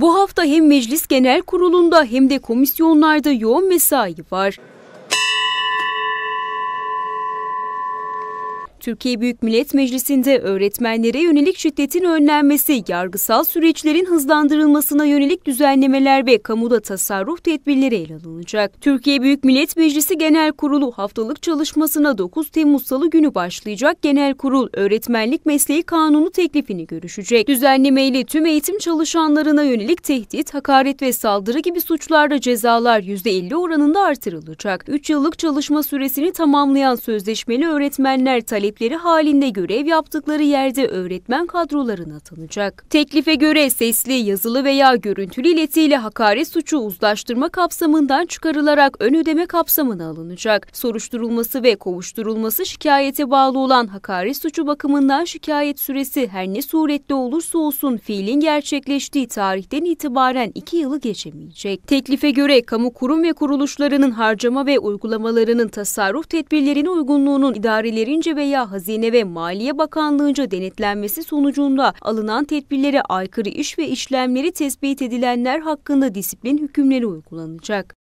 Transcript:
Bu hafta hem Meclis Genel Kurulu'nda hem de komisyonlarda yoğun mesai var. Türkiye Büyük Millet Meclisi'nde öğretmenlere yönelik şiddetin önlenmesi, yargısal süreçlerin hızlandırılmasına yönelik düzenlemeler ve kamuda tasarruf tedbirleri ele alınacak. Türkiye Büyük Millet Meclisi Genel Kurulu haftalık çalışmasına 9 Temmuz Salı günü başlayacak Genel Kurul Öğretmenlik Mesleği Kanunu teklifini görüşecek. Düzenleme ile tüm eğitim çalışanlarına yönelik tehdit, hakaret ve saldırı gibi suçlarda cezalar %50 oranında artırılacak. 3 yıllık çalışma süresini tamamlayan sözleşmeli öğretmenler talep teklifleri halinde görev yaptıkları yerde öğretmen kadrolarına tanınacak. Teklife göre sesli, yazılı veya görüntülü iletiyle hakaret suçu uzlaştırma kapsamından çıkarılarak ön ödeme kapsamına alınacak. Soruşturulması ve kovuşturulması şikayete bağlı olan hakaret suçu bakımından şikayet süresi her ne suretle olursa olsun fiilin gerçekleştiği tarihten itibaren iki yılı geçemeyecek. Teklife göre kamu kurum ve kuruluşlarının harcama ve uygulamalarının tasarruf tedbirlerine uygunluğunun idarelerince veya Hazine ve Maliye Bakanlığı'nca denetlenmesi sonucunda alınan tedbirlere aykırı iş ve işlemleri tespit edilenler hakkında disiplin hükümleri uygulanacak.